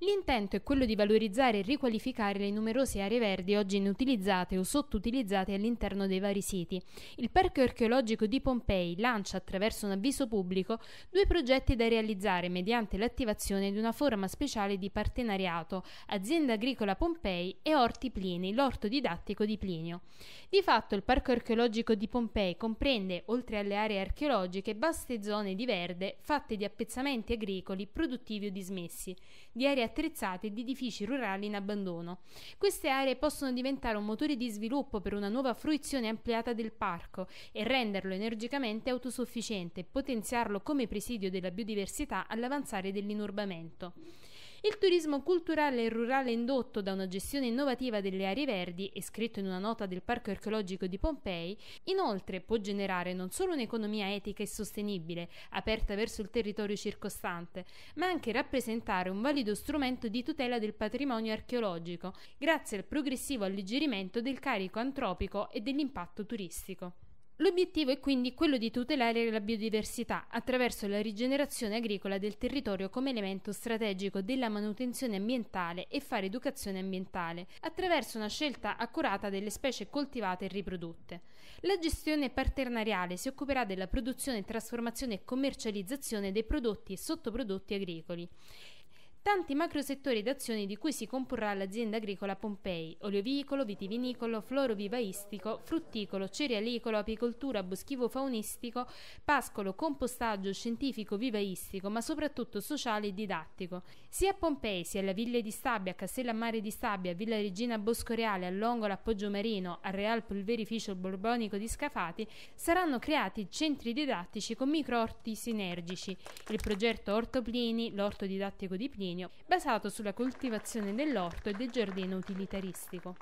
L'intento è quello di valorizzare e riqualificare le numerose aree verdi oggi inutilizzate o sottoutilizzate all'interno dei vari siti. Il Parco archeologico di Pompei lancia attraverso un avviso pubblico due progetti da realizzare mediante l'attivazione di una forma speciale di partenariato Azienda Agricola Pompei e Orti Plini, l'orto didattico di Plinio. Di fatto il Parco archeologico di Pompei comprende, oltre alle aree archeologiche, vaste zone di verde fatte di appezzamenti agricoli produttivi o dismessi, di aree attrezzate di edifici rurali in abbandono. Queste aree possono diventare un motore di sviluppo per una nuova fruizione ampliata del parco e renderlo energicamente autosufficiente, potenziarlo come presidio della biodiversità all'avanzare dell'inurbamento. Il turismo culturale e rurale indotto da una gestione innovativa delle aree verdi, è scritto in una nota del Parco archeologico di Pompei, inoltre può generare non solo un'economia etica e sostenibile, aperta verso il territorio circostante, ma anche rappresentare un valido strumento di tutela del patrimonio archeologico, grazie al progressivo alleggerimento del carico antropico e dell'impatto turistico. L'obiettivo è quindi quello di tutelare la biodiversità attraverso la rigenerazione agricola del territorio come elemento strategico della manutenzione ambientale e fare educazione ambientale, attraverso una scelta accurata delle specie coltivate e riprodotte. La gestione partenariale si occuperà della produzione, trasformazione e commercializzazione dei prodotti e sottoprodotti agricoli tanti macrosettori d'azione di cui si comporrà l'azienda agricola Pompei, oleovicolo, vitivinicolo, florovivaistico, frutticolo, cerealicolo, apicoltura, boschivo faunistico, pascolo, compostaggio, scientifico, vivaistico, ma soprattutto sociale e didattico. Sia a Pompei sia alla Villa di Stabia, a Castellammare di Stabia, a Villa Regina Bosco Reale, a Longola, a Poggio Marino, al Real Pulverificio Borbonico di Scafati, saranno creati centri didattici con microorti sinergici, il progetto Orto Plini, l'orto didattico di Plini, condominio, basato sulla coltivazione dell'orto e del giardino utilitaristico.